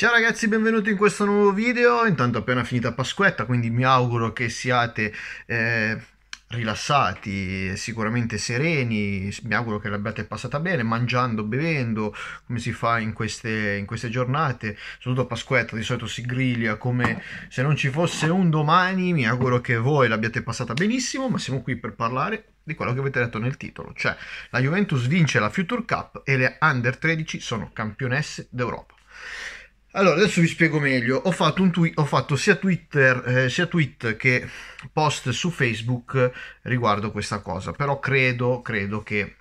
Ciao ragazzi, benvenuti in questo nuovo video. Intanto è appena finita Pasquetta, quindi mi auguro che siate eh, rilassati, sicuramente sereni. Mi auguro che l'abbiate passata bene, mangiando, bevendo, come si fa in queste, in queste giornate. Soprattutto Pasquetta di solito si griglia come se non ci fosse un domani. Mi auguro che voi l'abbiate passata benissimo, ma siamo qui per parlare di quello che avete detto nel titolo, cioè la Juventus vince la Future Cup e le Under 13 sono campionesse d'Europa. Allora, adesso vi spiego meglio. Ho fatto, twi- ho fatto sia, Twitter, eh, sia tweet che post su Facebook riguardo questa cosa, però credo, credo che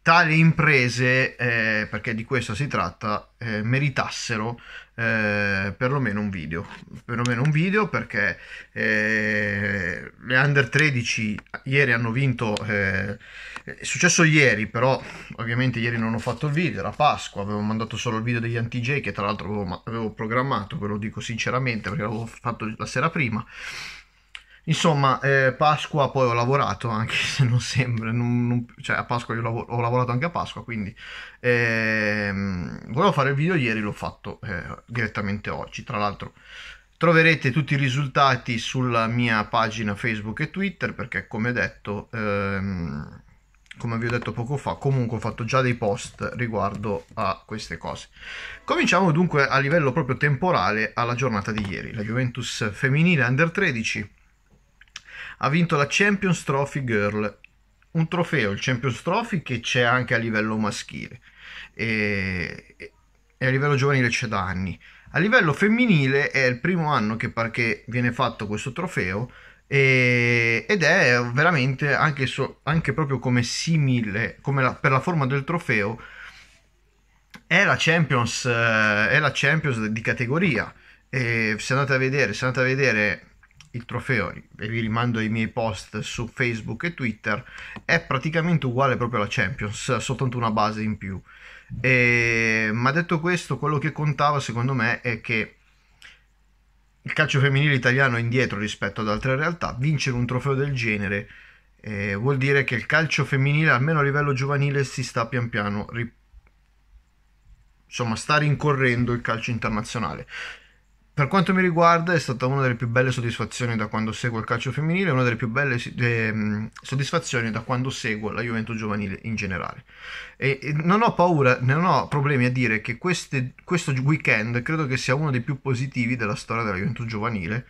tali imprese, eh, perché di questo si tratta, eh, meritassero eh, perlomeno un video, perlomeno un video perché eh, le under 13 ieri hanno vinto, eh, è successo ieri però ovviamente ieri non ho fatto il video, era Pasqua, avevo mandato solo il video degli anti-J che tra l'altro avevo, avevo programmato, ve lo dico sinceramente perché l'avevo fatto la sera prima Insomma, eh, Pasqua poi ho lavorato, anche se non sembra, non, non, cioè a Pasqua io lav- ho lavorato anche a Pasqua, quindi ehm, volevo fare il video ieri, l'ho fatto eh, direttamente oggi. Tra l'altro troverete tutti i risultati sulla mia pagina Facebook e Twitter, perché come detto, ehm, come vi ho detto poco fa, comunque ho fatto già dei post riguardo a queste cose. Cominciamo dunque a livello proprio temporale alla giornata di ieri, la Juventus femminile under 13 ha vinto la Champions Trophy Girl, un trofeo, il Champions Trophy che c'è anche a livello maschile e, e a livello giovanile c'è da anni. A livello femminile è il primo anno che, che viene fatto questo trofeo e, ed è veramente anche, so, anche proprio come simile, come la, per la forma del trofeo, è la Champions, eh, è la Champions di categoria. E se andate a vedere, se andate a vedere il trofeo, e vi rimando ai miei post su Facebook e Twitter, è praticamente uguale proprio alla Champions, soltanto una base in più. E... ma detto questo, quello che contava secondo me è che il calcio femminile italiano è indietro rispetto ad altre realtà, vincere un trofeo del genere eh, vuol dire che il calcio femminile, almeno a livello giovanile, si sta pian piano ri... insomma sta rincorrendo il calcio internazionale. Per quanto mi riguarda è stata una delle più belle soddisfazioni da quando seguo il calcio femminile, una delle più belle eh, soddisfazioni da quando seguo la Juventus giovanile in generale. E, e non ho paura, non ho problemi a dire che queste, questo weekend credo che sia uno dei più positivi della storia della Juventus giovanile.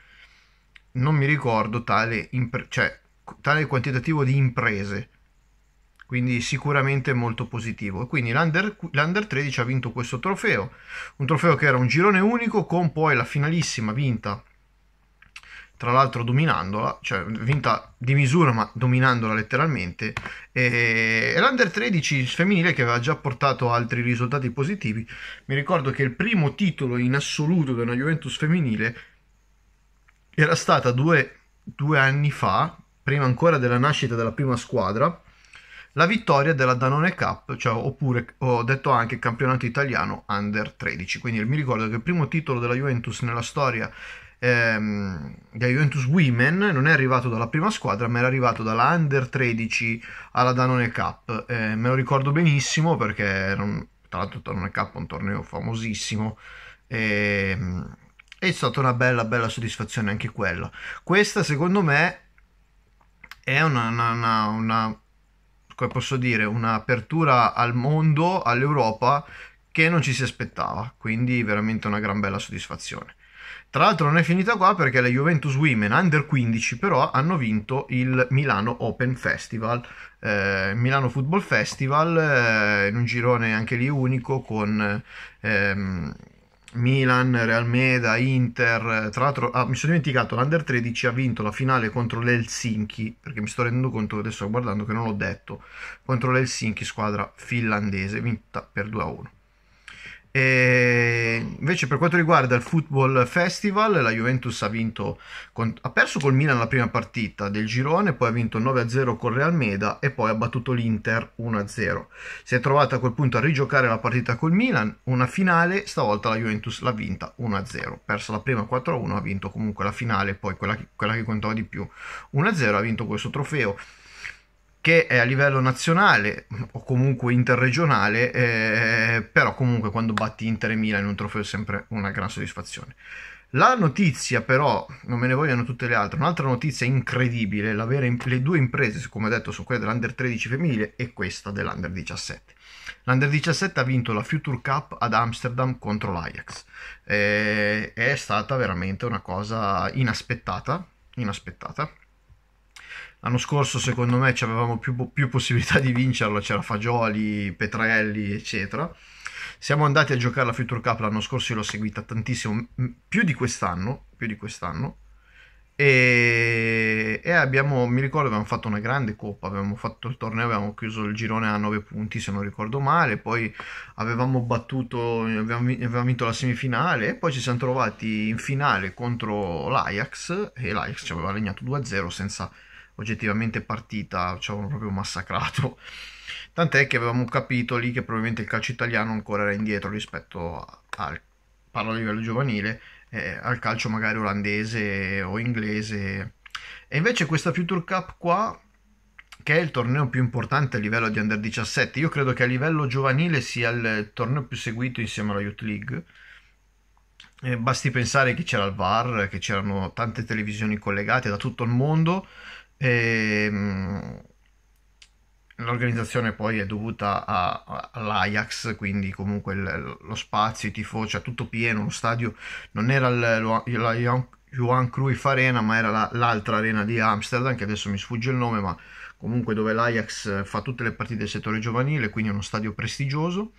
Non mi ricordo tale, impre- cioè, tale quantitativo di imprese quindi sicuramente molto positivo. Quindi l'Under, l'Under 13 ha vinto questo trofeo, un trofeo che era un girone unico con poi la finalissima vinta tra l'altro dominandola, cioè vinta di misura ma dominandola letteralmente, e, e l'Under 13 femminile che aveva già portato altri risultati positivi. Mi ricordo che il primo titolo in assoluto di una Juventus femminile era stata due, due anni fa, prima ancora della nascita della prima squadra, la vittoria della Danone Cup, cioè, oppure ho detto anche campionato italiano under 13. Quindi mi ricordo che il primo titolo della Juventus nella storia ehm, della Juventus Women non è arrivato dalla prima squadra, ma era arrivato dalla under 13 alla Danone Cup. Eh, me lo ricordo benissimo perché era un, tra l'altro Danone Cup è un torneo famosissimo. Ehm, è stata una bella bella soddisfazione anche quella questa secondo me è una, una, una, una come posso dire, un'apertura al mondo, all'Europa, che non ci si aspettava, quindi veramente una gran bella soddisfazione. Tra l'altro non è finita qua perché le Juventus Women Under 15 però hanno vinto il Milano Open Festival, eh, Milano Football Festival, eh, in un girone anche lì unico con ehm, Milan, Real Meda, Inter, eh, tra l'altro ah, mi sono dimenticato, l'Under 13 ha vinto la finale contro l'Helsinki, perché mi sto rendendo conto adesso guardando che non l'ho detto, contro l'Helsinki, squadra finlandese, vinta per 2 a 1. E invece per quanto riguarda il Football Festival, la Juventus ha, vinto, ha perso col Milan la prima partita del girone, poi ha vinto 9-0 con Real Meda e poi ha battuto l'Inter 1-0. Si è trovata a quel punto a rigiocare la partita col Milan, una finale, stavolta la Juventus l'ha vinta 1-0, persa la prima 4-1, ha vinto comunque la finale, poi quella, che, quella che contava di più 1-0, ha vinto questo trofeo che è a livello nazionale o comunque interregionale, eh, però comunque quando batti Inter e Milan in un trofeo è sempre una gran soddisfazione. La notizia però, non me ne vogliono tutte le altre, un'altra notizia incredibile, imp- le due imprese, come detto, sono quelle dell'Under 13 femminile e questa dell'Under 17. L'Under 17 ha vinto la Future Cup ad Amsterdam contro l'Ajax. Eh, è stata veramente una cosa inaspettata, inaspettata L'anno scorso, secondo me, avevamo più, più, possibilità di vincerlo, c'era Fagioli, Petrelli, eccetera. Siamo andati a giocare la Future Cup l'anno scorso, io l'ho seguita tantissimo, più di quest'anno, più di quest'anno. E, e abbiamo, mi ricordo, abbiamo fatto una grande coppa, avevamo fatto il torneo, avevamo chiuso il girone a 9 punti, se non ricordo male, poi avevamo battuto, avevamo, avevamo vinto la semifinale e poi ci siamo trovati in finale contro l'Ajax e l'Ajax ci aveva regnato 2-0 senza oggettivamente partita ci avevano proprio massacrato. Tant'è che avevamo capito lì che probabilmente il calcio italiano ancora era indietro rispetto al, parlo a livello giovanile, eh, al calcio magari olandese o inglese. E invece questa Future Cup qua, che è il torneo più importante a livello di Under 17, io credo che a livello giovanile sia il torneo più seguito insieme alla Youth League. Eh, basti pensare che c'era il VAR, che c'erano tante televisioni collegate da tutto il mondo e, ehm, l'organizzazione poi è dovuta a, a, all'Ajax, quindi comunque il, lo spazio, i tifosi, cioè tutto pieno, lo stadio non era il, la Johan Cruyff Arena, ma era la, l'altra arena di Amsterdam, che adesso mi sfugge il nome, ma comunque dove l'Ajax fa tutte le partite del settore giovanile, quindi è uno stadio prestigioso.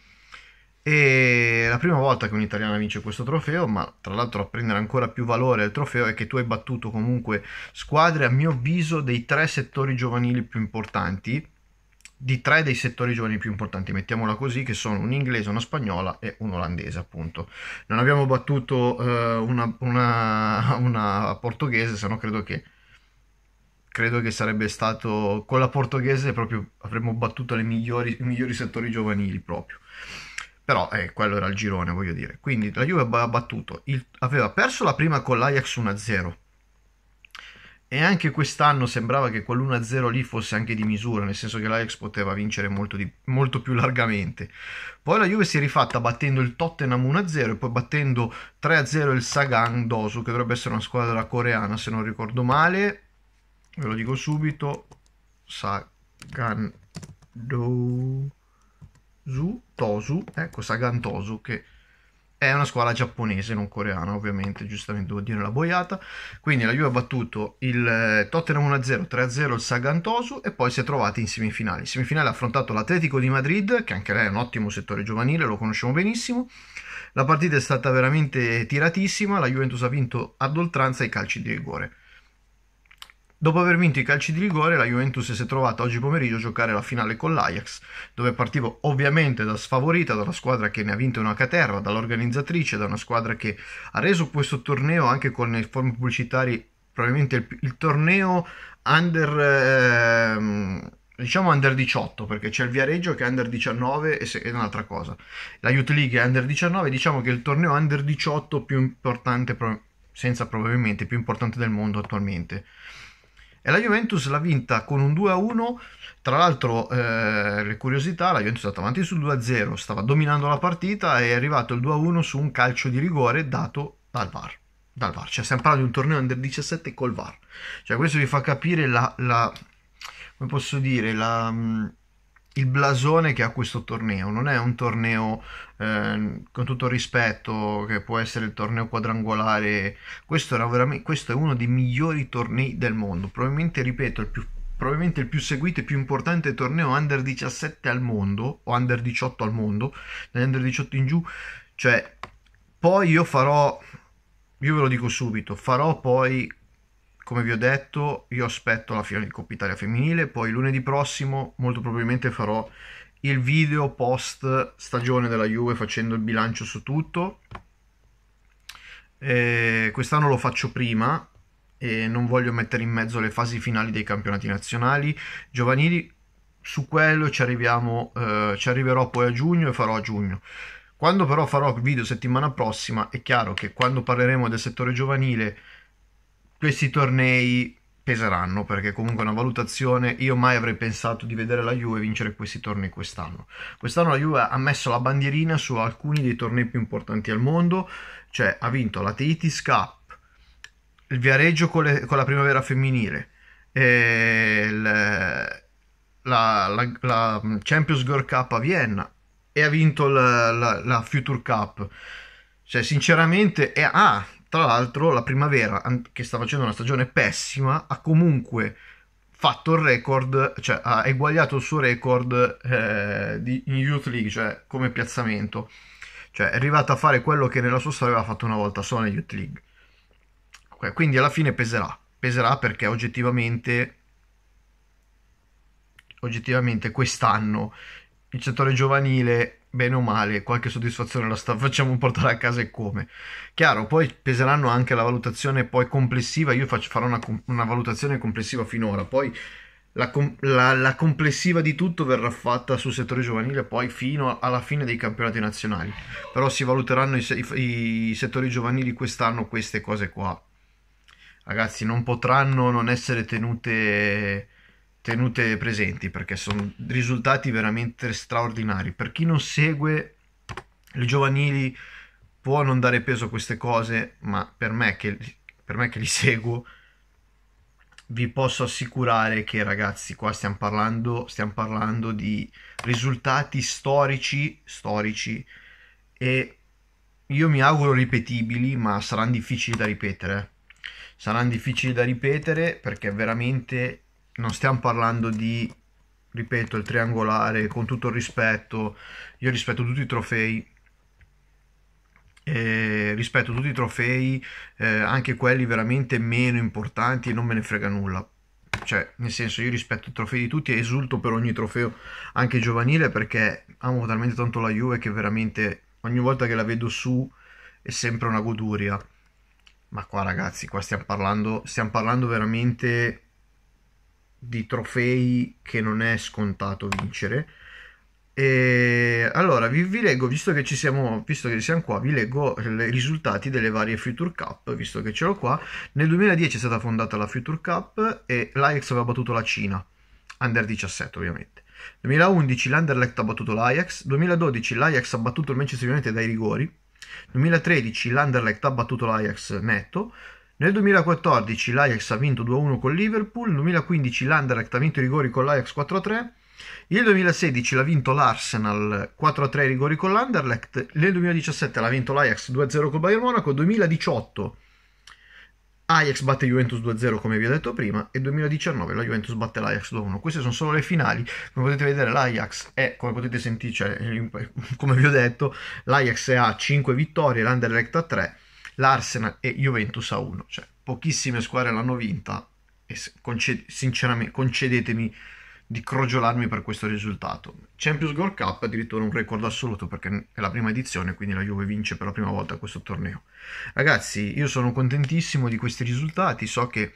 E la prima volta che un'italiana vince questo trofeo, ma tra l'altro a prendere ancora più valore il trofeo è che tu hai battuto comunque squadre, a mio avviso, dei tre settori giovanili più importanti, di tre dei settori giovanili più importanti, mettiamola così, che sono un inglese, una spagnola e un olandese, appunto. Non abbiamo battuto eh, una, una, una portoghese, se no credo che credo che sarebbe stato con la portoghese proprio avremmo battuto migliori, i migliori settori giovanili proprio però eh, quello era il girone voglio dire quindi la Juve ha battuto il, aveva perso la prima con l'Ajax 1-0 e anche quest'anno sembrava che quell'1-0 lì fosse anche di misura nel senso che l'Ajax poteva vincere molto, di, molto più largamente poi la Juve si è rifatta battendo il Tottenham 1-0 e poi battendo 3-0 il Sagan Dosu che dovrebbe essere una squadra coreana se non ricordo male ve lo dico subito Sagan Dosu Zu Tosu, ecco Sagan Tosu che è una squadra giapponese, non coreana ovviamente, giustamente devo dire la boiata. Quindi la Juve ha battuto il eh, Tottenham 1-0, 3-0 il Sagan Tosu e poi si è trovati in semifinale. In semifinale ha affrontato l'Atletico di Madrid, che anche lei è un ottimo settore giovanile, lo conosciamo benissimo. La partita è stata veramente tiratissima, la Juventus ha vinto ad oltranza i calci di rigore. Dopo aver vinto i calci di rigore, la Juventus si è trovata oggi pomeriggio a giocare la finale con l'Ajax, dove partivo ovviamente da sfavorita, dalla squadra che ne ha vinto una caterva, dall'organizzatrice, da una squadra che ha reso questo torneo anche con le forme pubblicitarie probabilmente il, il torneo under... Ehm, diciamo under 18 perché c'è il Viareggio che è under 19 e se, è un'altra cosa la Youth League è under 19 diciamo che è il torneo under 18 più importante senza probabilmente più importante del mondo attualmente e la Juventus l'ha vinta con un 2-1. Tra l'altro, eh, le curiosità, la Juventus è stata avanti sul 2-0, stava dominando la partita e è arrivato il 2-1 su un calcio di rigore dato dal VAR. Dal VAR. Cioè, stiamo parlando di un torneo under 17 col VAR. Cioè, questo vi fa capire la, la come posso dire, la mm, il blasone che ha questo torneo. Non è un torneo, eh, con tutto rispetto, che può essere il torneo quadrangolare. Questo, era veramente, questo, è uno dei migliori tornei del mondo. Probabilmente, ripeto, il più, probabilmente il più seguito e più importante torneo under 17 al mondo, o under 18 al mondo, dagli under 18 in giù. Cioè, poi io farò, io ve lo dico subito, farò poi come vi ho detto io aspetto la fine di Coppa Italia femminile, poi lunedì prossimo molto probabilmente farò il video post stagione della Juve facendo il bilancio su tutto. Eh, quest'anno lo faccio prima e non voglio mettere in mezzo le fasi finali dei campionati nazionali giovanili. Su quello ci, eh, ci arriverò poi a giugno e farò a giugno. Quando però farò il video settimana prossima, è chiaro che quando parleremo del settore giovanile questi tornei peseranno perché comunque una valutazione io mai avrei pensato di vedere la Juve vincere questi tornei quest'anno quest'anno la Juve ha messo la bandierina su alcuni dei tornei più importanti al mondo cioè ha vinto la Teitis Cup il Viareggio con, le, con la primavera femminile il, la, la, la, Champions Girl Cup a Vienna e ha vinto la, la Future Cup cioè sinceramente è, ah, tra l'altro la primavera, che sta facendo una stagione pessima, ha comunque fatto il record, cioè ha eguagliato il suo record eh, di, in Youth League, cioè come piazzamento. Cioè è arrivata a fare quello che nella sua storia aveva fatto una volta solo in Youth League. Okay, quindi alla fine peserà, peserà perché oggettivamente oggettivamente quest'anno il settore giovanile, bene o male, qualche soddisfazione la sta, facciamo portare a casa e come. Chiaro, poi peseranno anche la valutazione poi complessiva, io faccio, farò una, una valutazione complessiva finora, poi la, la, la, complessiva di tutto verrà fatta sul settore giovanile poi fino alla fine dei campionati nazionali però si valuteranno i, i, i settori giovanili quest'anno queste cose qua ragazzi non potranno non essere tenute tenute presenti perché sono risultati veramente straordinari. Per chi non segue le giovanili può non dare peso a queste cose, ma per me che, per me che li seguo vi posso assicurare che ragazzi qua stiamo parlando, stiamo parlando di risultati storici, storici e io mi auguro ripetibili, ma saranno difficili da ripetere. Eh. Saranno difficili da ripetere perché veramente non stiamo parlando di, ripeto, il triangolare, con tutto il rispetto, io rispetto tutti i trofei, eh, rispetto tutti i trofei, eh, anche quelli veramente meno importanti e non me ne frega nulla. Cioè, nel senso, io rispetto i trofei di tutti e esulto per ogni trofeo, anche giovanile, perché amo talmente tanto la Juve che veramente ogni volta che la vedo su è sempre una goduria. Ma qua ragazzi, qua stiamo parlando, stiamo parlando veramente di trofei che non è scontato vincere. E allora vi, vi leggo, visto che, ci siamo, visto che, siamo, qua, vi leggo i risultati delle varie Future Cup, visto che ce l'ho qua. Nel 2010 è stata fondata la Future Cup e l'Ajax aveva battuto la Cina, under 17 ovviamente. 2011 l'Anderlecht ha battuto l'Ajax, 2012 l'Ajax ha battuto il Manchester United dai rigori, 2013 l'Anderlecht ha battuto l'Ajax netto, nel 2014 l'Ajax ha vinto 2-1 con Liverpool, nel 2015 l'Anderlecht ha vinto i rigori con l'Ajax 4-3, nel 2016 l'ha vinto l'Arsenal 4-3 i rigori con l'Anderlecht, nel 2017 l'ha vinto l'Ajax 2-0 col Bayern Monaco, nel 2018 Ajax batte Juventus 2-0 come vi ho detto prima e 2019 la Juventus batte l'Ajax 2-1. Queste sono solo le finali, come potete vedere l'Ajax è, come potete sentire, cioè, eh, come vi ho detto, l'Ajax è a 5 vittorie, l'Anderlecht a 3 l'Arsenal e Juventus a 1. Cioè, pochissime squadre l'hanno vinta e conced- sinceramente concedetemi di crogiolarmi per questo risultato. Champions Gold Cup addirittura un record assoluto perché è la prima edizione, quindi la Juve vince per la prima volta questo torneo. Ragazzi, io sono contentissimo di questi risultati, so che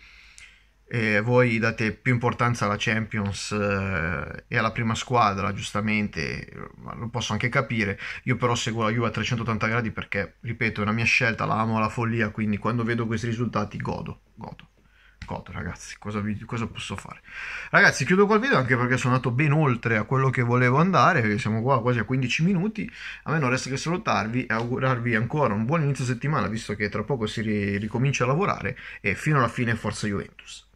e voi date più importanza alla Champions eh, e alla prima squadra, giustamente, lo posso anche capire. Io però seguo la Juve a 380 gradi perché, ripeto, è una mia scelta, la amo alla follia, quindi quando vedo questi risultati godo, godo. Godo, ragazzi, cosa, vi, cosa posso fare? Ragazzi, chiudo col video anche perché sono andato ben oltre a quello che volevo andare, siamo qua quasi a 15 minuti. A me non resta che salutarvi e augurarvi ancora un buon inizio settimana, visto che tra poco si ricomincia a lavorare e fino alla fine forza Juventus.